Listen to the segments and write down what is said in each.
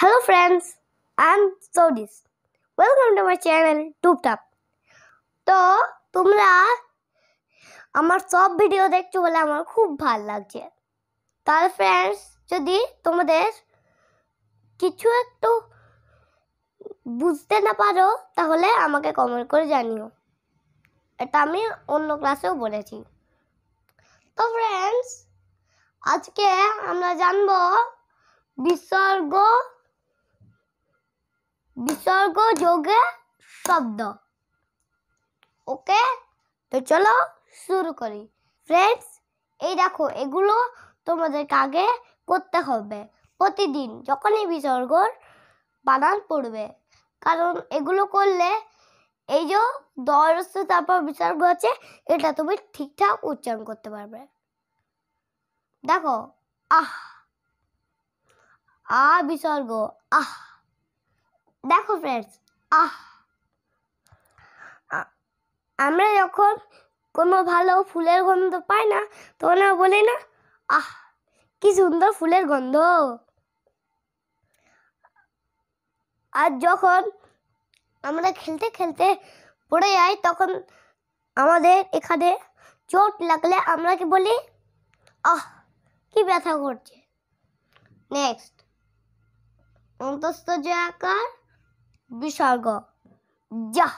Hello friends, I'm Sodis. Welcome to my channel TubeTap. তো তোমরা আমার সব ভিডিও দেখছো বলে আমার খুব ভালো লাগছে তাহলে ফ্রেন্ডস যদি তোমাদের কিছু একটু বুঝতে না পারো তাহলে আমাকে কমেন্ট করে জানিও এটা আমি অন্য ক্লাসেও বলেছি তো ফ্রেন্ডস আজকে আমরা জানবো বিসর্গ বিসর্গ যোগে শব্দ ওকে তো চলো শুরু করি ফ্রেন্ডস এই দেখো এগুলো তোমাদেরকে আগে করতে হবে প্রতিদিন যখনই বিসর্গর বানান পড়বে কারণ এগুলো করলে এই যে দর্শ তারপর বিসর্গ আছে এটা তুমি ঠিকঠাক উচ্চারণ করতে পারবে দেখো আহ আ বিসর্গ আহ দেখো ফ্রেন্ডস আহ আমরা যখন কোনো ভালো ফুলের গন্ধ পাই না তখন বলি না আহ কি সুন্দর ফুলের গন্ধ আর যখন আমরা খেলতে খেলতে পড়ে যাই তখন আমাদের এখানে চোট লাগলে আমরা কি বলি আহ কি ব্যথা করছে নেক্সট অন্তস্ত যে আকার বিসর্গ যা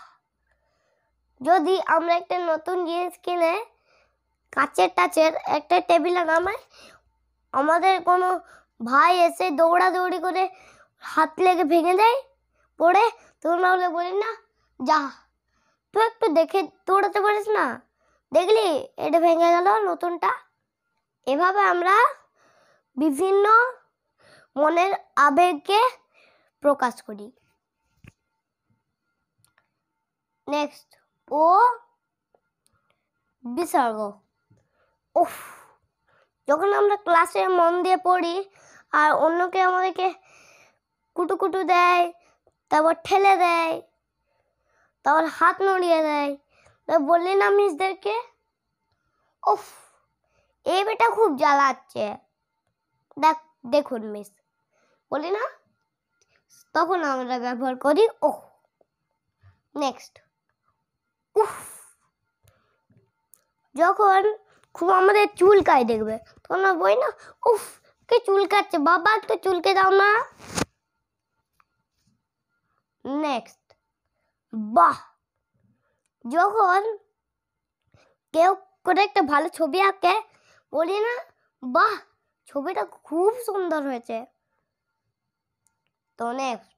যদি আমরা একটা নতুন জিনিস কিনে কাচের টাচের একটা টেবিলে নামাই আমাদের কোনো ভাই এসে দৌড়াদৌড়ি করে হাত লেগে ভেঙে দেয় পড়ে তোর না হলে বলি না যা তুই একটু দেখে দৌড়াতে পারিস না দেখলি এটা ভেঙে গেল নতুনটা এভাবে আমরা বিভিন্ন মনের আবেগকে প্রকাশ করি নেক্সট ও বিসর্গ উফ যখন আমরা ক্লাসে মন দিয়ে পড়ি আর অন্যকে আমাদেরকে কুটু কুটু দেয় তারপর ঠেলে দেয় তারপর হাত নড়িয়ে দেয় বললি না মিসদেরকে উফ এই বেটা খুব জ্বালাচ্ছে দেখ দেখুন মিস বলি না তখন আমরা ব্যবহার করি ও নেক্সট উফ যখন খুব আমাদের চুলকায় দেখবে তখন বই না উফ কে চুলকাচ্ছে বাবা তো চুলকে দাও না নেক্সট বাহ যখন কেউ করে একটা ভালো ছবি আঁকে বলি না বাহ ছবিটা খুব সুন্দর হয়েছে তো নেক্সট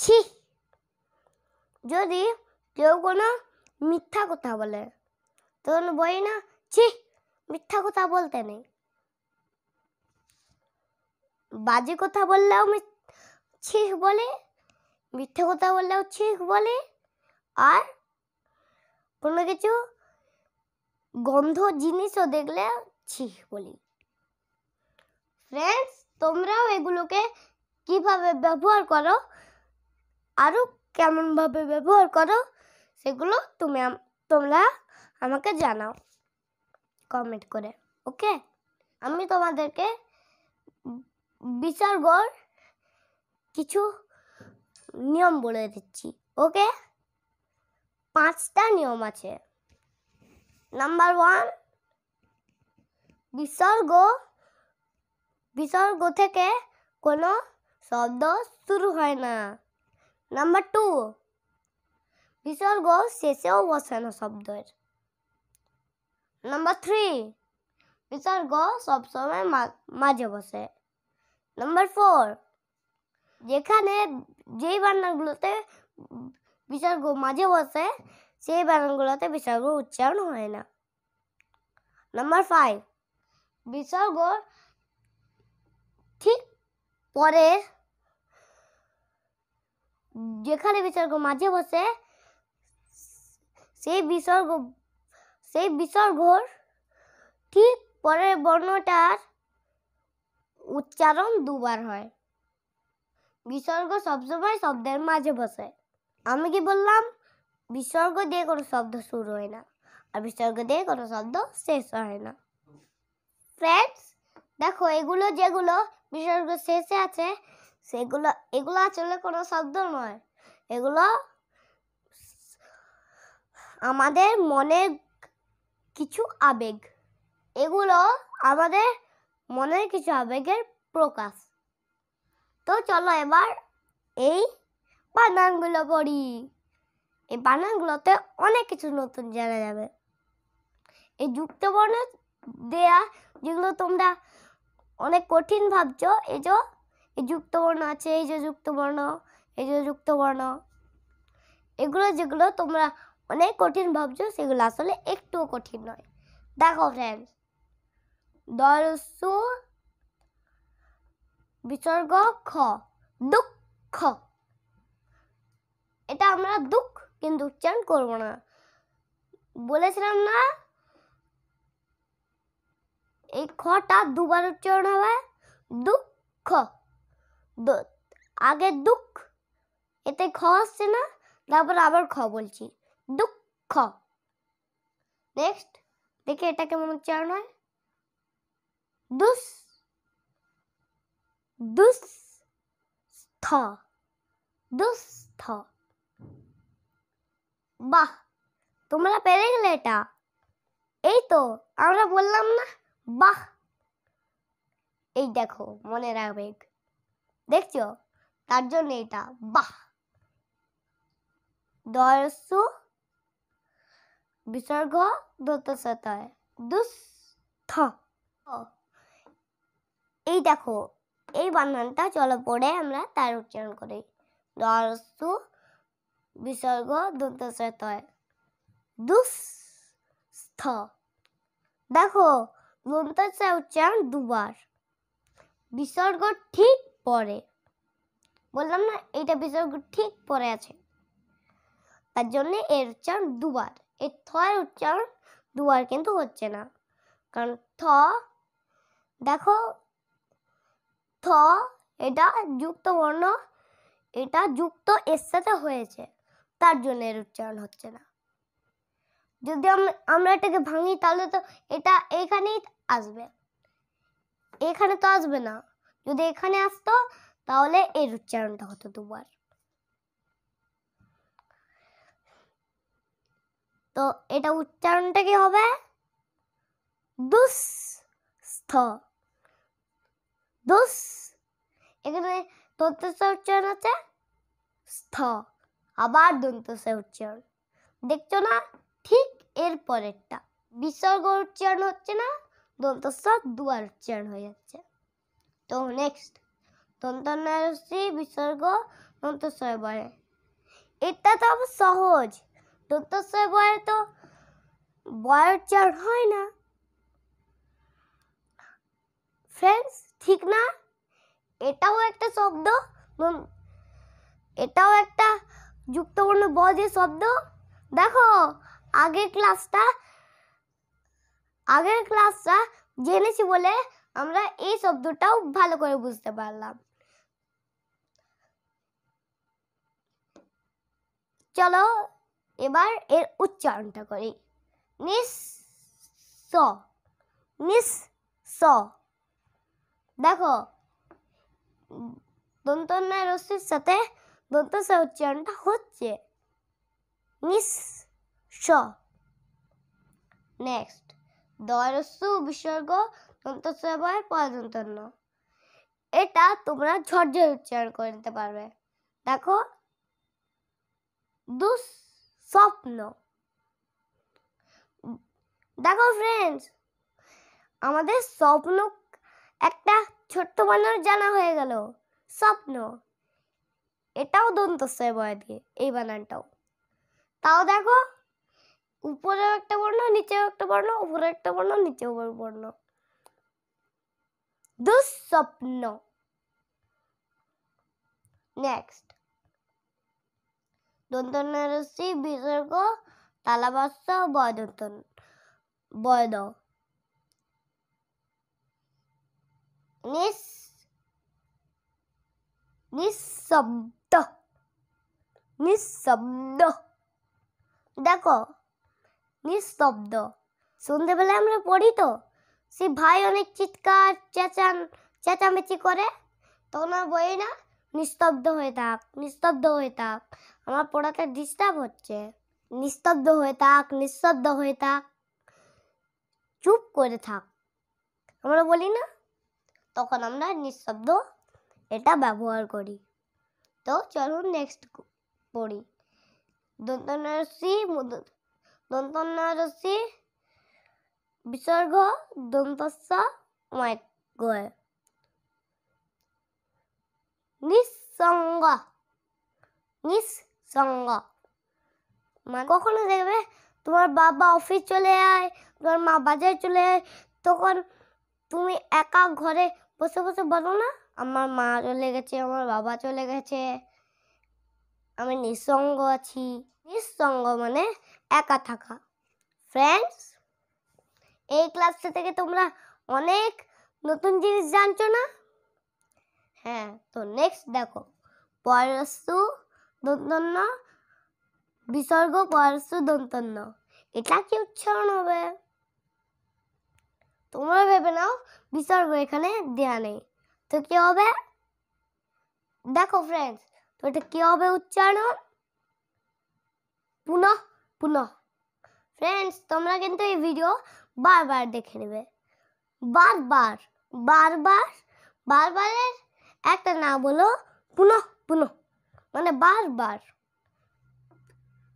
ছি যদি কেউ কোনো মিথ্যা কথা বলে তখন বলি না ছি মিথ্যা কথা বলতে নেই বাজে কথা বললেও ছিহ বলে মিথ্যা কথা বললেও ছিহ বলে আর কোনো কিছু গন্ধ জিনিসও দেখলে ছিহ বলি ফ্রেন্ডস তোমরাও এগুলোকে কিভাবে ব্যবহার করো আরও কেমনভাবে ব্যবহার করো সেগুলো তুমি তোমরা আমাকে জানাও কমেন্ট করে ওকে আমি তোমাদেরকে বিচারগর কিছু নিয়ম বলে দিচ্ছি ওকে পাঁচটা নিয়ম আছে নাম্বার ওয়ান বিসর্গ বিসর্গ থেকে কোনো শব্দ শুরু হয় না নাম্বার টু বিসর্গ শেষেও বসে বসানো শব্দের নাম্বার থ্রি বিসর্গ সবসময় মাঝে বসে নাম্বার ফোর যেখানে যেই বানানগুলোতে বিসর্গ মাঝে বসে সেই বানানগুলোতে বিসর্গ উচ্চারণ হয় না নাম্বার ফাইভ বিসর্গ ঠিক পরের যেখানে বিসর্গ মাঝে বসে সেই বিসর্গ সেই বিসর্গর ঠিক পরের বর্ণটার উচ্চারণ দুবার হয় বিসর্গ সবসময় শব্দের মাঝে বসে আমি কি বললাম বিসর্গ দিয়ে কোনো শব্দ শুরু হয় না আর বিসর্গ দিয়ে কোনো শব্দ শেষ হয় না ফ্রেন্ডস দেখো এগুলো যেগুলো বিসর্গ শেষে আছে সেগুলো এগুলো আসলে কোনো শব্দ নয় এগুলো আমাদের মনের কিছু আবেগ এগুলো আমাদের মনের কিছু আবেগের প্রকাশ তো চলো এবার এই বানানগুলো পড়ি এই বানানগুলোতে অনেক কিছু নতুন জানা যাবে এই যুক্ত বর্ণ দেয়া যেগুলো তোমরা অনেক কঠিন ভাবছো এই যে এই যুক্ত বর্ণ আছে এই যে যুক্ত বর্ণ এই যে যুক্ত বর্ণ এগুলো যেগুলো তোমরা অনেক কঠিন ভাবছো সেগুলো আসলে একটুও কঠিন নয় দেখো ফ্রেন্ডস দর্শ বিসর্গ খ দুঃখ এটা আমরা দুঃখ কিন্তু উচ্চারণ করব না বলেছিলাম না এই খটা দুবার উচ্চারণ হবে দুঃখ আগে দুঃখ এতে খ আসছে না তারপর আবার খ বলছি দুঃখ নেক্সট দেখি এটা কেমন উচ্চারণ হয় দুস দুস্থ দুস্থ বাহ তোমরা পেরে গেলে এটা এই তো আমরা বললাম না বাহ এই দেখো মনে রাখবে দেখছো তার জন্য এটা বাহ দর্শক বিসর্গ এই দেখো এই বান্ধানটা চলো পড়ে আমরা তার উচ্চারণ করি দরস্তু বিসর্গ দুস্থ দেখো দন্তসা উচ্চারণ দুবার বিসর্গ ঠিক পরে বললাম না এইটা বিসর্গ ঠিক পরে আছে তার জন্যে এর উচ্চারণ দুবার এই থ এর উচ্চারণ দুবার কিন্তু হচ্ছে না কারণ থ দেখো থ এটা যুক্ত বর্ণ এটা যুক্ত এর সাথে হয়েছে তার জন্য এর উচ্চারণ হচ্ছে না যদি আমরা এটাকে ভাঙি তাহলে তো এটা এখানেই আসবে এখানে তো আসবে না যদি এখানে আসতো তাহলে এর উচ্চারণটা হতো দুবার তো এটা উচ্চারণটা কি হবে দুস্থ দুস এখানে দন্তস উচ্চারণ আছে স্থ আবার দন্তস উচ্চারণ দেখছো না ঠিক এর পরেরটা বিসর্গ উচ্চারণ হচ্ছে না দন্তস দুয়ার উচ্চারণ হয়ে যাচ্ছে তো নেক্সট দন্তনারসি বিসর্গ দন্তস্বয় বলে এটা তো সহজ ডক্টর সাহেবের তো বয়স চার হয় না ফ্রেন্ডস ঠিক না এটাও একটা শব্দ এটাও একটা যুক্তপূর্ণ ব শব্দ দেখো আগের ক্লাসটা আগের ক্লাসটা জেনেছি বলে আমরা এই শব্দটাও ভালো করে বুঝতে পারলাম চলো এবার এর উচ্চারণটা করি নিস স নিস স দেখো দন্তন্যায় রশ্মির সাথে দন্ত স উচ্চারণটা হচ্ছে নিস স নেক্সট দরসু বিসর্গ দন্ত সবাই পদন্তন্য এটা তোমরা ঝরঝর উচ্চারণ করে নিতে পারবে দেখো দুস স্বপ্ন দেখো ফ্রেন্ডস আমাদের স্বপ্ন একটা ছোট্ট মানুষ জানা হয়ে গেল স্বপ্ন এটাও দন্ত বয় দিয়ে এই বানানটাও তাও দেখো উপরেও একটা বর্ণ নিচেও একটা বর্ণ উপরে একটা বর্ণ নিচেও বর্ণ দুঃস্বপ্ন নেক্সট দন্তনারসি বিসর্গ তালাবাস্য বয়দন্তন বয়দ নিঃ নিঃশব্দ নিঃশব্দ দেখো নিঃশব্দ সন্ধেবেলা আমরা পড়ি তো সে ভাই অনেক চিৎকার চেঁচান চেঁচামেচি করে তখন আর বই না নিস্তব্ধ হয়ে থাক নিস্তব্ধ হয়ে থাক আমার পড়াতে ডিস্টার্ব হচ্ছে নিস্তব্ধ হয়ে থাক নিঃশব্দ হয়ে থাক চুপ করে থাক আমরা বলি না তখন আমরা নিঃশব্দ এটা ব্যবহার করি তো চলুন নেক্সট পড়ি দন্তনারসি দন্তনারসি বিসর্গ দন্তস্য মাইগয় নিঃসঙ্গ নিঃ সঙ্গ মানে কখনো দেখবে তোমার বাবা অফিস চলে যায় তোমার মা বাজারে চলে যায় তখন তুমি একা ঘরে বসে বসে বলো না আমার মা চলে গেছে আমার বাবা চলে গেছে আমি নিঃসঙ্গ আছি নিঃসঙ্গ মানে একা থাকা ফ্রেন্ডস এই ক্লাসটা থেকে তোমরা অনেক নতুন জিনিস জানছো না হ্যাঁ তো নেক্সট দেখো পরশু দন্তন্য বিসর্গ পরশু দন্তন্য এটা কি উচ্চারণ হবে তোমরা ভেবে নাও বিসর্গ এখানে দেয়া নেই তো কি হবে দেখো ফ্রেন্ডস তো এটা কি হবে উচ্চারণ পুনঃ পুনঃ ফ্রেন্ডস তোমরা কিন্তু এই ভিডিও বারবার দেখে নেবে বারবার বারবার বারবারের একটা নাম হলো পুনঃ পুনঃ মানে বারবার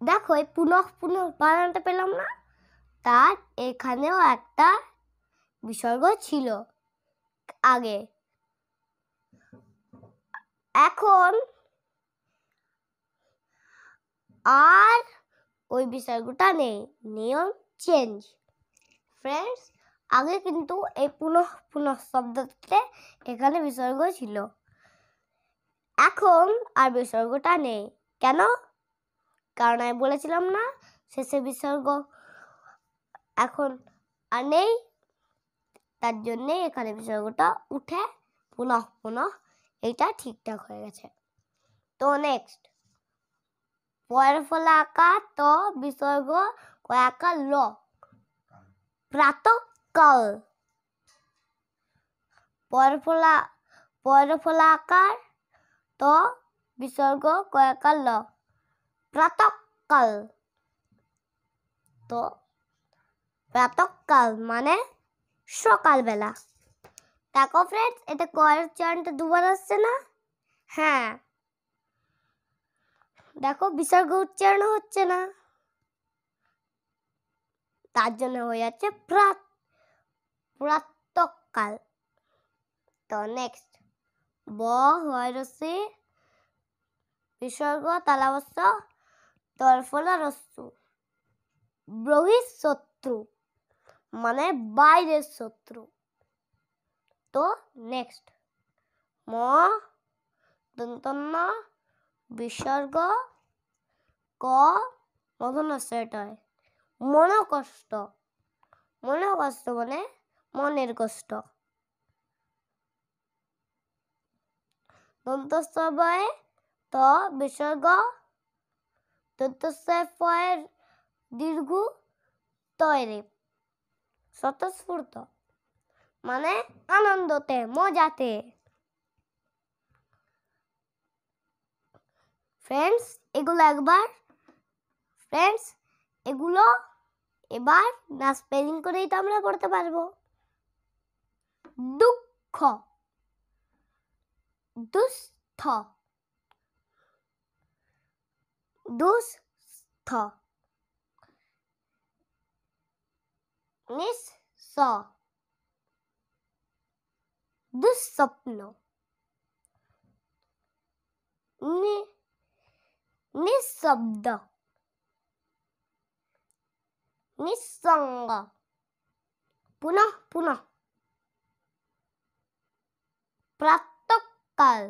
দেখো এই পুনঃ পুনঃ বানাতে পেলাম না তার এখানেও একটা বিসর্গ ছিল আগে এখন আর ওই বিসর্গটা নেই নিয়ম চেঞ্জ ফ্রেন্ডস আগে কিন্তু এই পুনঃ পুনঃ শব্দতে এখানে বিসর্গ ছিল এখন আর বিসর্গটা নেই কেন কারণ আমি বলেছিলাম না শেষে বিসর্গ এখন আর নেই তার জন্যে এখানে বিসর্গটা উঠে পুনঃ পুনঃ এটা ঠিকঠাক হয়ে গেছে তো নেক্সট পয়ের ফলে আঁকা ত বিসর্গ কয়াকা ল কল পরের ফলা পরের ফলা আকার ত বিসর্গ কয়াকার ল প্রাতকাল তো প্রাতকাল মানে সকালবেলা দেখো ফ্রেন্ডস এটা কয়ের চয়নটা দুবার আসছে না হ্যাঁ দেখো বিসর্গ উচ্চারণ হচ্ছে না তার জন্য হয়ে যাচ্ছে প্রাত প্রাতকাল তো নেক্সট ব হয়রসে বিসর্গ তালাবস্য তরফলা রস্তু ব্রহিত শত্রু মানে বাইরের শত্রু তো নেক্সট ম দন্তন্য বিসর্গ ক মধন সেট হয় মন কষ্ট মন কষ্ট মানে মনের কষ্ট দন্তস্বয়ে ত বিসর্গ দন্তস্বয়ের দীর্ঘ তৈরি স্বতঃস্ফূর্ত মানে আনন্দতে মজাতে ফ্রেন্ডস এগুলো একবার ফ্রেন্ডস এগুলো এবার না স্পেলিং করেই তো আমরা পড়তে পারবো দুঃখ था दुष्ट दुष्ट निस्स दुस्वप्न नि निशब्द निसंग पुनः पुनः प्रत কাল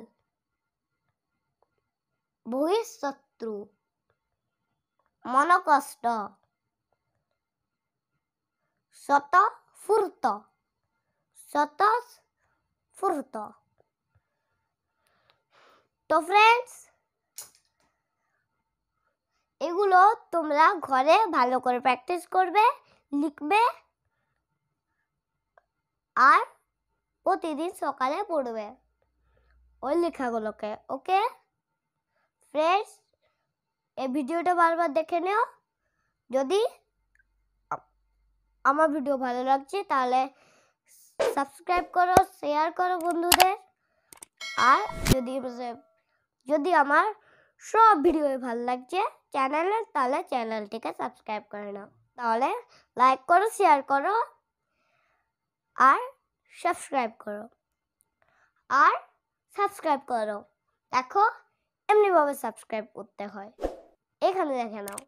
বহিঃশত্রু মনকষ্ট শত ফুর্ত শত ফুর্ত তো ফ্রেন্ডস এগুলো তোমরা ঘরে ভালো করে প্র্যাকটিস করবে লিখবে আর প্রতিদিন সকালে পড়বে ওই লেখাগুলোকে ওকে ফ্রেন্ডস এই ভিডিওটা বারবার দেখে নিও যদি আমার ভিডিও ভালো লাগছে তাহলে সাবস্ক্রাইব করো শেয়ার করো বন্ধুদের আর যদি যদি আমার সব ভিডিও ভালো লাগছে চ্যানেলে তাহলে চ্যানেলটিকে সাবস্ক্রাইব করে নাও তাহলে লাইক করো শেয়ার করো আর সাবস্ক্রাইব করো আর সাবস্ক্রাইব করো দেখো এমনিভাবে সাবস্ক্রাইব করতে হয় এখানে দেখে নাও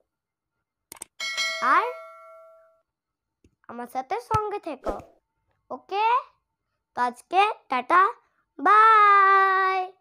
আর আমার সাথে সঙ্গে থেকো ওকে তো আজকে টাটা বাই